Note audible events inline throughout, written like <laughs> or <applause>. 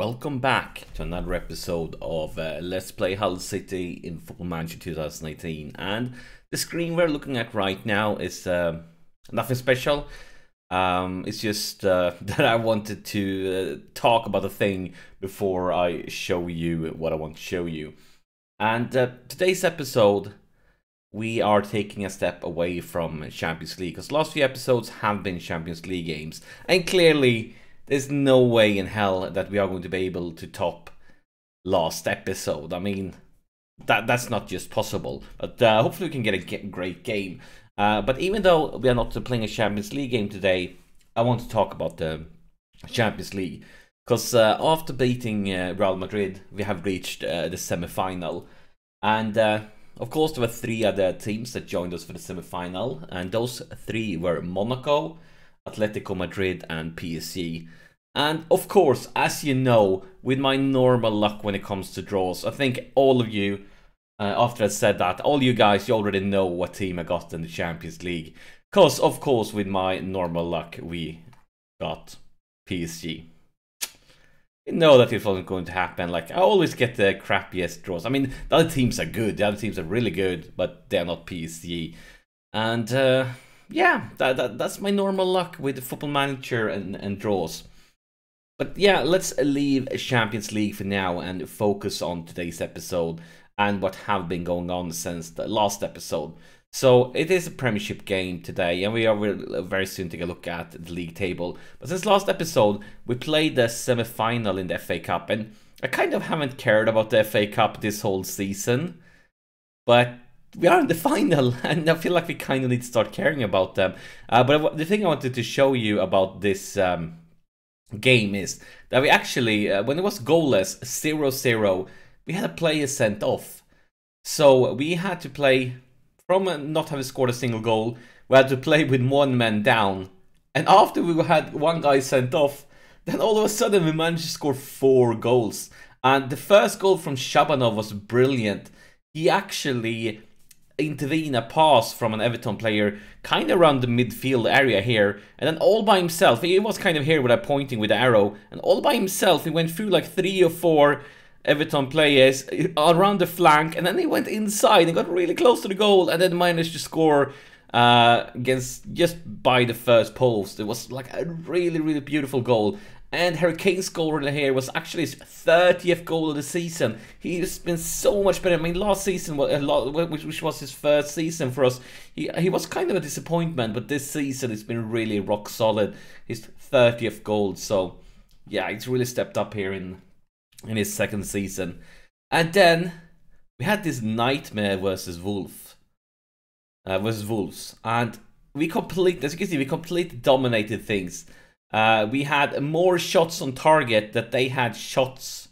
Welcome back to another episode of uh, Let's Play Hull City in Football Manager 2018 and the screen we're looking at right now is uh, nothing special. Um, it's just uh, <laughs> that I wanted to uh, talk about a thing before I show you what I want to show you. And uh, today's episode we are taking a step away from Champions League because last few episodes have been Champions League games and clearly there's no way in hell that we are going to be able to top last episode. I mean, that that's not just possible. But uh, hopefully we can get a great game. Uh, but even though we are not playing a Champions League game today, I want to talk about the Champions League because uh, after beating uh, Real Madrid, we have reached uh, the semi-final, and uh, of course there were three other teams that joined us for the semi-final, and those three were Monaco. Atletico Madrid and PSG. And of course, as you know, with my normal luck when it comes to draws, I think all of you, uh, after I said that, all you guys, you already know what team I got in the Champions League. Because, of course, with my normal luck, we got PSG. You know that it wasn't going to happen. Like, I always get the crappiest draws. I mean, the other teams are good. The other teams are really good, but they're not PSG. And, uh, yeah, that, that, that's my normal luck with the football manager and, and draws. But yeah, let's leave Champions League for now and focus on today's episode and what have been going on since the last episode. So it is a premiership game today and we are very soon to get a look at the league table. But since last episode, we played the semi-final in the FA Cup and I kind of haven't cared about the FA Cup this whole season. But we are in the <laughs> final, and I feel like we kind of need to start caring about them. Uh, but the thing I wanted to show you about this um, game is that we actually, uh, when it was goalless, 0-0, we had a player sent off. So we had to play, from uh, not having scored a single goal, we had to play with one man down. And after we had one guy sent off, then all of a sudden we managed to score four goals. And the first goal from Shabanov was brilliant. He actually intervene a pass from an Everton player kind of around the midfield area here and then all by himself he was kind of here with a pointing with the arrow and all by himself he went through like three or four Everton players uh, around the flank and then he went inside and got really close to the goal and then managed to score uh, against just by the first post. It was like a really, really beautiful goal. And Hurricane's goal in here was actually his 30th goal of the season. He's been so much better. I mean, last season, which was his first season for us, he, he was kind of a disappointment, but this season it's been really rock solid. His 30th goal, so yeah, he's really stepped up here in, in his second season. And then we had this nightmare versus Wolf, uh, versus Wolves, and we completely, as you can see, we completely dominated things. Uh, we had more shots on target that they had shots.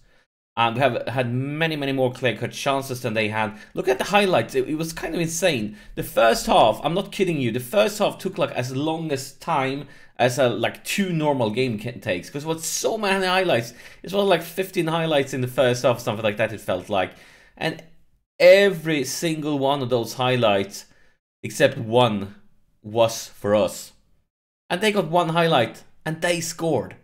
and we have had many, many more clear-cut chances than they had. Look at the highlights. It, it, was kind of insane. The first half, I'm not kidding you, the first half took like as long as time as a like two normal game can, takes because it was so many highlights. It was like 15 highlights in the first half, something like that it felt like. And every single one of those highlights, except one, was for us. And they got one highlight and they scored.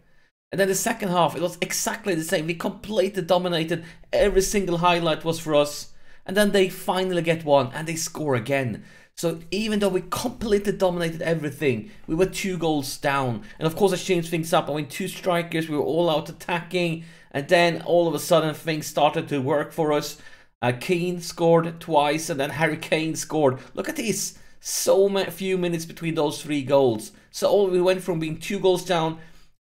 And then the second half, it was exactly the same. We completely dominated. Every single highlight was for us. And then they finally get one and they score again. So even though we completely dominated everything, we were two goals down. And of course, I changed things up. I went two strikers, we were all out attacking. And then all of a sudden, things started to work for us. Uh, Keane scored twice, and then Harry Kane scored. Look at this. So few minutes between those three goals. So we went from being two goals down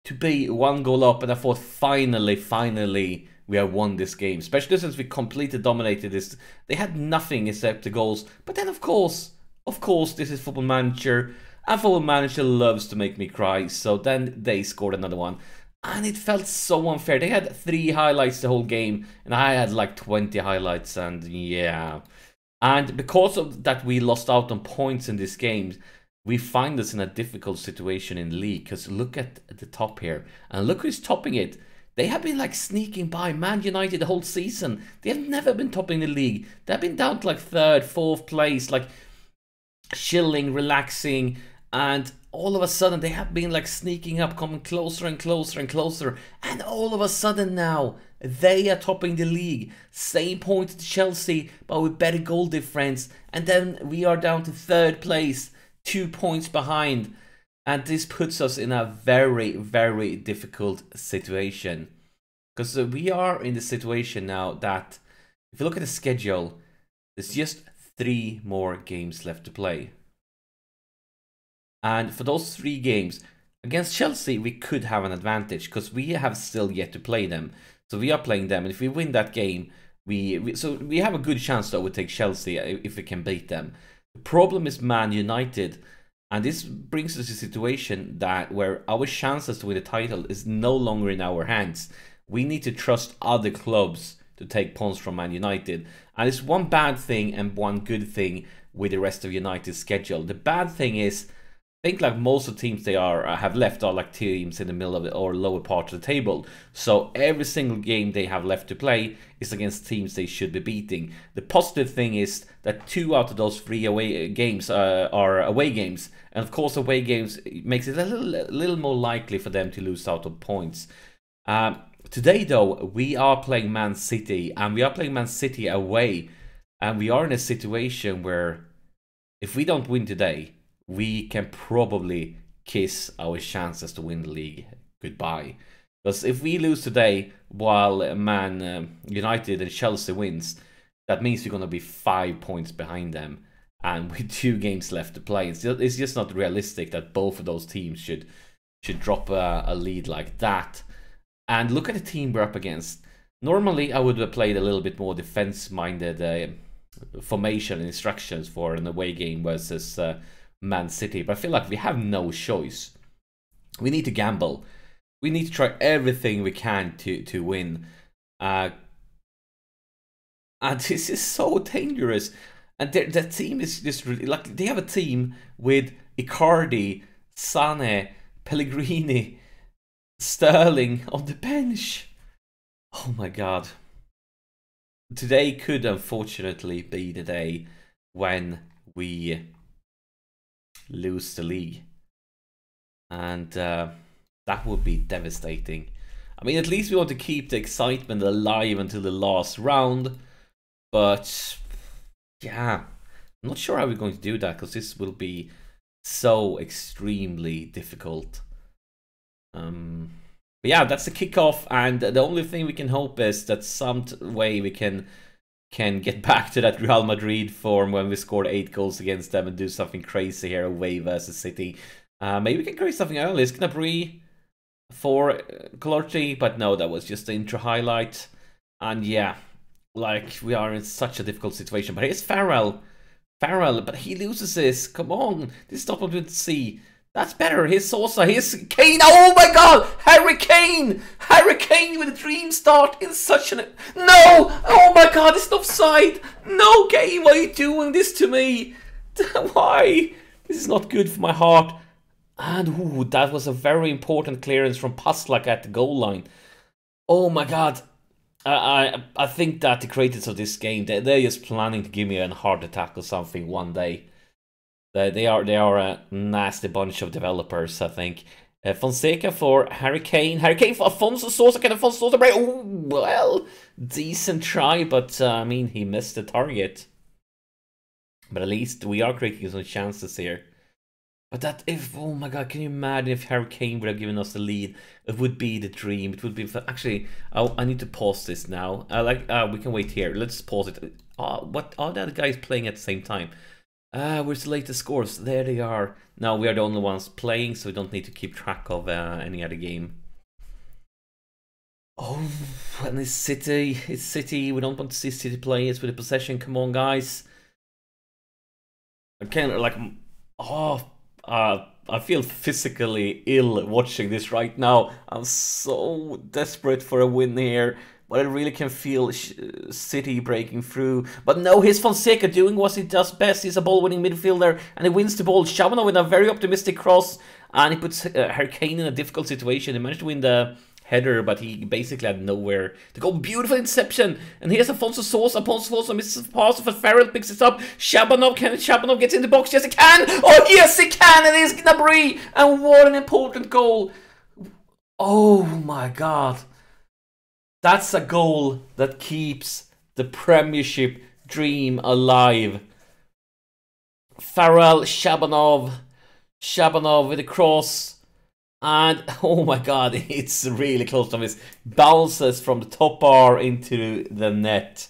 to be one goal up. And I thought, finally, finally, we have won this game. Especially since we completely dominated this. They had nothing except the goals. But then, of course, of course, this is Football Manager. And Football Manager loves to make me cry. So then they scored another one. And it felt so unfair. They had three highlights the whole game. And I had like 20 highlights. And yeah. And because of that, we lost out on points in this game we find us in a difficult situation in league because look at the top here and look who's topping it. They have been like sneaking by Man United the whole season. They have never been topping the league. They've been down to like third, fourth place, like chilling, relaxing, and all of a sudden they have been like sneaking up, coming closer and closer and closer. And all of a sudden now they are topping the league. Same points to Chelsea, but with better goal difference. And then we are down to third place two points behind. And this puts us in a very, very difficult situation. Because uh, we are in the situation now that, if you look at the schedule, there's just three more games left to play. And for those three games, against Chelsea, we could have an advantage because we have still yet to play them. So we are playing them. And if we win that game, we, we so we have a good chance to overtake Chelsea uh, if we can beat them. The problem is Man United. And this brings us to a situation that where our chances to win the title is no longer in our hands. We need to trust other clubs to take points from Man United. And it's one bad thing and one good thing with the rest of United's schedule. The bad thing is think like most of the teams they are uh, have left are like teams in the middle of it or lower part of the table. So every single game they have left to play is against teams they should be beating. The positive thing is that two out of those three away uh, games uh, are away games, and of course away games makes it a little, a little more likely for them to lose out on points. Um, today though we are playing Man City, and we are playing Man City away, and we are in a situation where if we don't win today we can probably kiss our chances to win the league goodbye. Because if we lose today while Man um, United and Chelsea wins, that means we're going to be five points behind them and <laughs> with two games left to play. It's just, it's just not realistic that both of those teams should should drop a, uh, a lead like that. And look at the team we're up against. Normally, I would have played a little bit more defense-minded uh, formation and instructions for an away game versus uh, Man City. But I feel like we have no choice. We need to gamble. We need to try everything we can to to win. Uh, and <laughs> this is so dangerous. And their team is just really, like they have a team with Icardi, Sane, Pellegrini, Sterling on the bench. Oh my god. Today could unfortunately be the day when we lose the league. And uh, that would be devastating. I mean, at least we want to keep the excitement alive until the last round. But, yeah, I'm not sure how we're going to do that because this will be so extremely difficult. Um, but yeah, that's the kickoff. And the only thing we can hope is that some way we can can get <laughs> back to that Real Madrid form when we scored eight goals against them and do something crazy here away versus City. Uh, maybe we can create something early. It's Gnabry for uh, Colorti, but no, that was just the intro highlight. And yeah, like we are in such a difficult situation. But here's Farrell. Farrell, but he loses this. Come on, this is not what we see. That's better. His saucer. His Kane. Oh my God, Harry Kane! Harry Kane with a dream start in such an no. Oh my God, it's offside. No, Kane, why are you doing this to me? <laughs> why? This is not good for my heart. And ooh, that was a very important clearance from Paslak at the goal line. Oh my God, I I, I think that the creators of this game they they're just planning to give me a heart attack or something one day. They, they are they are a nasty bunch of developers, I think. Uh, Fonseca for Hurricane. Hurricane for Afonso Sosa. Can Afonso Sosa break? Ooh, well, decent try, but uh, I mean, he missed the target. But at least we are creating some chances here. But that if, oh my god, can you imagine if Hurricane would have given us the lead? It would be the dream. It would be, actually, I, I need to pause this now. Uh, like, uh, we can wait here. Let's pause it. Uh, what are the other guys playing at the same time? Ah, where's the latest scores? There they are. Now we are the only ones playing, so we don't need to keep track of uh, any other game. Oh, and this City. It's City. We don't want to see City players with a possession. Come on, guys. I can't, like, oh, uh, I feel physically ill watching this right now. I'm so desperate for a win here but it really can feel uh, City breaking through. But no, he's Fonseca doing what he does best. He's a ball-winning midfielder, and he wins the ball. Shabana with a very optimistic cross, and he puts uh, Hurricane in a difficult situation. He managed to win the header, but he basically had nowhere to go. Beautiful interception, and here's Alfonso Sosa. A Sosa misses a pass, but Farrell picks it up. Shabanov can Shabanov gets in the box. Yes, he can. Oh, yes, he can. It is Gnabry, and what an important goal! Oh my God. That's a goal that keeps the Premiership dream alive. Farrell Shabanov. Shabanov with a cross. And <laughs> oh my god, <laughs> it's really close to this. Bounces from the top bar into the net.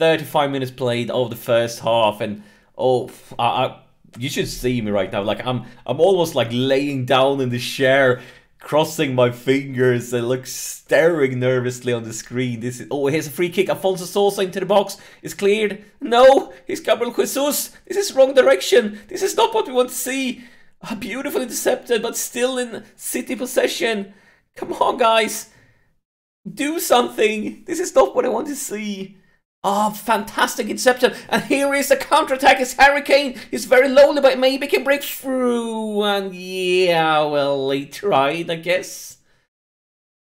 35 minutes played of the first half, and oh, I, I, you should see me right now. Like I'm, I'm almost like laying down in the chair crossing my fingers and look staring nervously on the screen. This is oh here's a free kick. Alfonso Sosa into the box. It's cleared. No, it's Gabriel Jesus. This is wrong direction. This is not what we want to see. A beautiful intercepted, but still in city possession. Come on, guys. Do something. This is not what I want to see. Oh, fantastic interception. And here is the counterattack. It's Harry Kane. He's very lonely, but maybe he can break through. And yeah, well, he tried, I guess.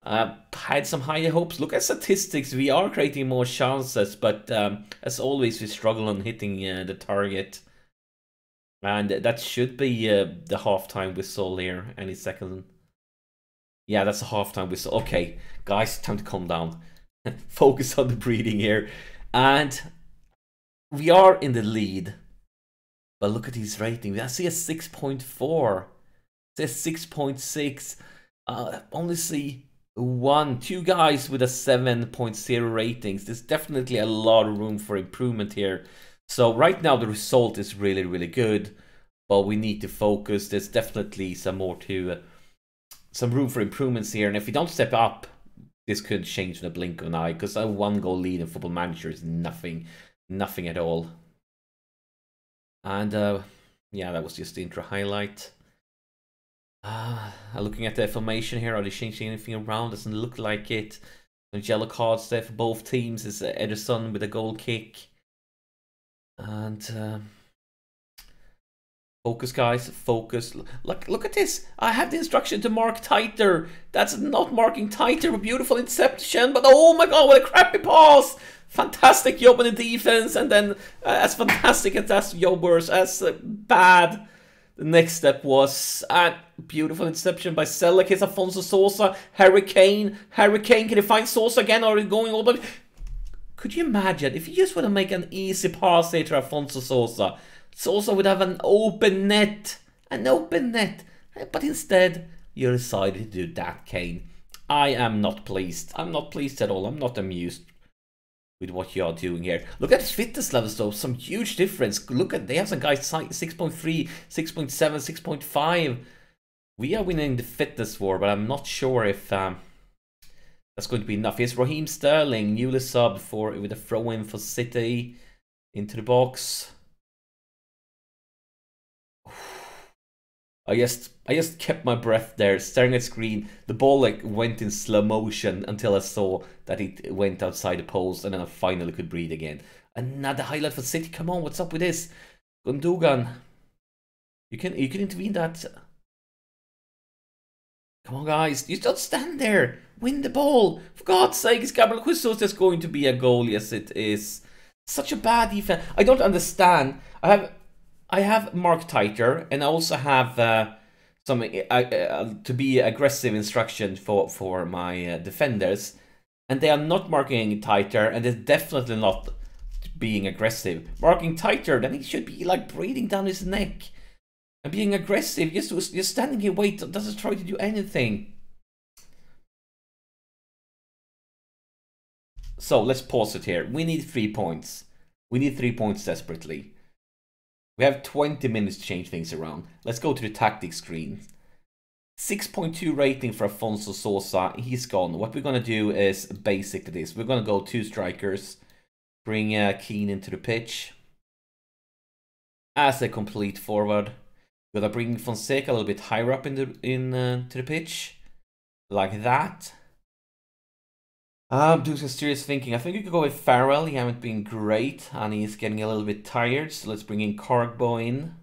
Uh, had some higher hopes. Look at statistics. We are creating more chances, but um, as always, we struggle on hitting uh, the target. And that should be uh, the halftime whistle here any second. Yeah, that's a halftime whistle. Okay, guys, time to calm down. <laughs> Focus on the breathing here. And we are in the lead. But look at his rating. I see a 6.4. Say 6.6. Uh, only see one, two guys with a 7.0 ratings. There's definitely a lot of room for improvement here. So right now the result is really, really good, but we need to focus. There's definitely some more to, uh, some room for improvements here. And if we don't step up, this could change in a blink of an eye because a one goal lead in football manager is nothing nothing at all and uh, yeah that was just the intro highlight uh, looking at the formation here are they changing anything around doesn't look like it Some yellow cards there for both teams is edison with a goal kick and um, Focus, guys, focus. Look, look at this. I have the instruction to mark tighter. That's not marking tighter. Beautiful interception, but oh my god, what a crappy pass! Fantastic job on the defense, and then uh, as fantastic as that job was, as uh, bad the next step was a uh, beautiful interception by Selleck. It's Afonso Sosa, Hurricane, Hurricane. Can he find Sosa again? Are going all the Could you imagine if you just want to make an easy pass to Afonso Sosa? This also would have an open net. An open net. Eh, but instead, you decided to do that, Kane. I am not pleased. I'm not pleased at all. I'm not amused with what you are doing here. Look at his fitness levels though, some huge difference. Look at, they have some guys 6.3, 6.7, 6.5. We are winning the fitness war, but I'm not sure if um, that's going to be enough. Here's Raheem Sterling, newly sub for with a throw in for City into the box. I just I just kept my breath there, staring at screen. The ball like went in slow motion until I saw that it went outside the post, and then I finally could breathe again. Another highlight for City. Come on, what's up with this? Gundogan, you can you can intervene that. Come on, guys, you don't stand there. Win the ball, for God's sake! Is Gabriel Jesus just going to be a goal? Yes, it is. Such a bad defense. I don't understand. I have I have Mark Titer, and I also have uh, some uh, uh, to be aggressive instruction for for my uh, defenders, and they are not marking Titer, and they're definitely not being aggressive. Marking Titer, then he should be like breathing down his neck and being aggressive. Just you're standing here, wait, doesn't try to do anything. So let's pause it here. We need three points. We need three points desperately. We have 20 minutes to change things around. Let's go to the tactics screen. 6.2 rating for Afonso Sosa. He's gone. What we're going to do is basically this. We're going to go two strikers. Bring uh, Keane into the pitch. As a complete forward. We're going to bring Fonseca a little bit higher up in the, in, uh, to the pitch. Like that. I'm doing some serious thinking. I think we could go with Farrell. He hasn't been great, and he's getting a little bit tired. So let's bring in Cargbo in.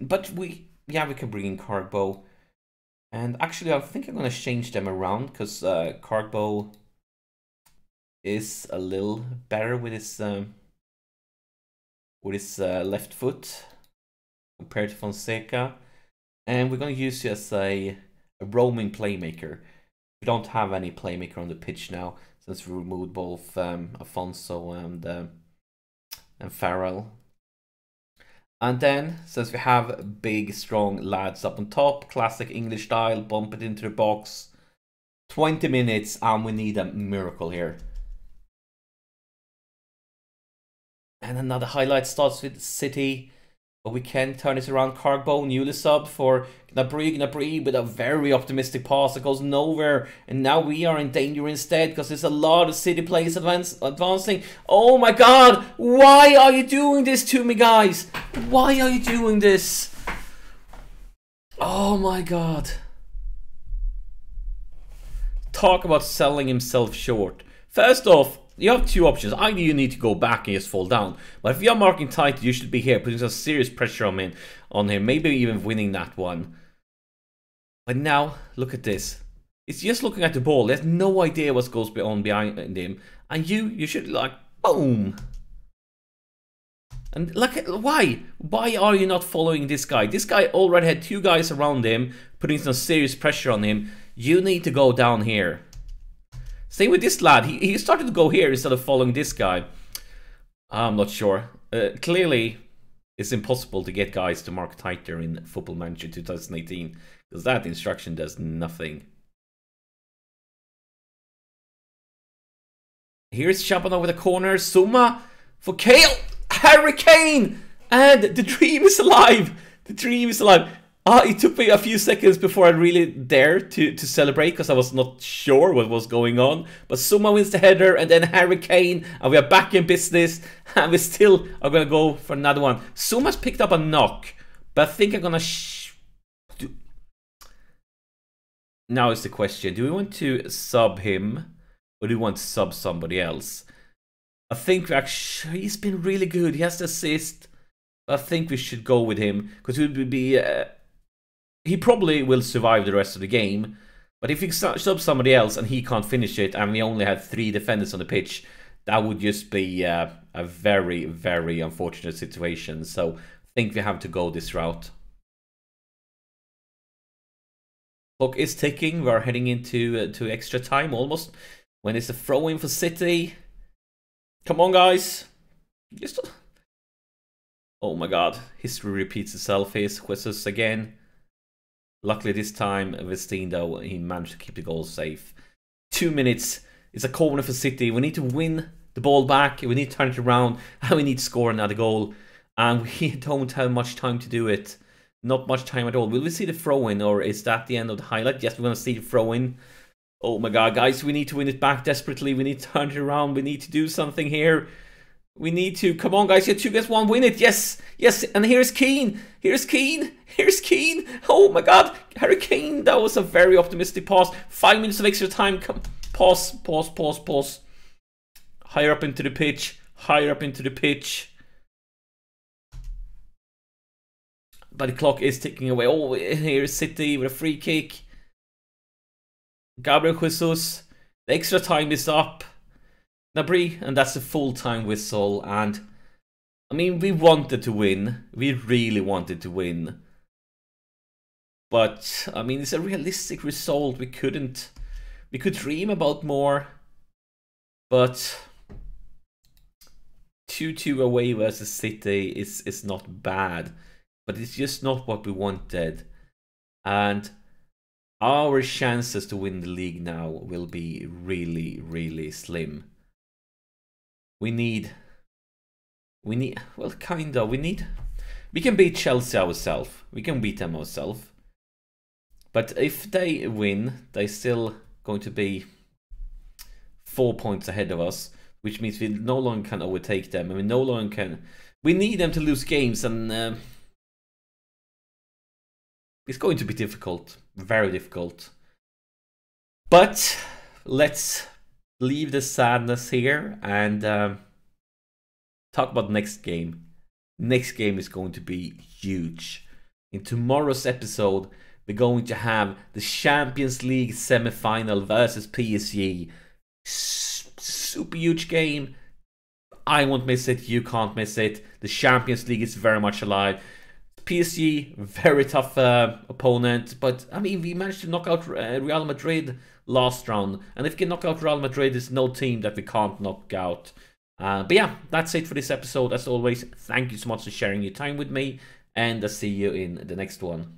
But we, yeah, we can bring in Cargbo. And actually, I think I'm gonna change them around because uh, Cargbo is a little better with his um, with his uh, left foot compared to Fonseca. And we're gonna use you as a, a roaming playmaker. We don't have any playmaker on the pitch now since we removed both um, Afonso and uh, and Farrell. And then, since we have big, strong lads up on top, classic English style, bump it into the box. 20 minutes, and we need a miracle here. And another highlight starts with City but we can turn this around. Cargbo, newly sub for Gnabry. Gnabry with a very optimistic pass that goes nowhere. And now we are in danger instead because there's a lot of city players advance advancing. Oh my god! Why are you doing this to me, guys? Why are you doing this? Oh my god. Talk about selling himself short. First off, you have two options. Either you need to go back and just fall down. But if you're marking tight, you should be here, putting some serious pressure on him, on him. Maybe even winning that one. But now, look at this. It's just looking at the ball. There's no idea what goes on behind him. And you, you should like, boom. And like, why? Why are you not following this guy? This guy already had two guys around him, putting some serious pressure on him. You need to go down here. Same with this lad. He, he started to go here instead of following this guy. I'm not sure. Uh, clearly, it's impossible to get guys to mark tighter in Football Manager 2018 because that instruction does nothing. Here's Chapman over the corner. Suma for Kale. Hurricane! And the dream is alive. The dream is alive. Ah, it took me a few seconds before I really dared to, to celebrate because I was not sure what was going on. But Suma wins the header and then Harry Kane and we are back in business <laughs> and we still are going to go for another one. Suma's picked up a knock, but I think I'm going to... now is the question. Do we want to sub him or do we want to sub somebody else? I think actually he's been really good. He has to assist. I think we should go with him because he would be uh, he probably will survive the rest of the game. But if he subs somebody else and he can't finish it, and we only had three defenders on the pitch, that would just be uh, a very, very unfortunate situation. So I think we have to go this route. Clock is ticking. We're heading into uh, to extra time almost. When is the throw in for City? Come on, guys. Just. Oh my God! History repeats itself. Here's Quizzes again. Luckily, this time though he managed to keep the goal safe. Two minutes. It's a corner for City. We need to win the ball back. We need to turn it around, <laughs> and we need to score another goal. And we <laughs> don't have much time to do it. Not much time at all. Will we see the throw-in, or is that the end of the highlight? Yes, we're gonna see the throw-in. Oh my god, guys, we need to win it back desperately. We need to turn it around. We need to do something here. We need to, come on guys, You two gets one, win it, yes, yes, and here's Keane, here's Keane, here's Keane, oh my god, Harry Kane, that was a very optimistic pass, five minutes of extra time, come, pause, pause, pause, pause, higher up into the pitch, higher up into the pitch, but the clock is ticking away, oh, here's City with a free kick, Gabriel Jesus, the extra time is up, Nabri, and that's a full-time whistle, and I mean, we wanted to win. We really wanted to win. But, I mean, it's a realistic result. We couldn't... We could dream about more. But... 2-2 away versus City is, is not bad. But it's just not what we wanted. And our chances to win the league now will be really, really slim we need we need well kinda we need we can beat Chelsea ourselves. We can beat them ourselves. But if they win, they're still going to be four points ahead of us, which means we no longer can overtake them, and we no longer can. We need them to lose games, and uh, it's going to be difficult, very difficult. But let's leave the sadness here and um, talk about next game. Next game is going to be huge. In tomorrow's episode, we're going to have the Champions League semi-final versus PSG. S super huge game. I won't miss it. You can't miss it. The Champions League is very much alive. PSG, very tough uh, opponent, but I mean, we managed to knock out uh, Real Madrid last round. And if we can knock out Real Madrid, there's no team that we can't knock out. Uh, but yeah, that's it for this episode. As always, thank you so much for sharing your time with me, and I'll see you in the next one.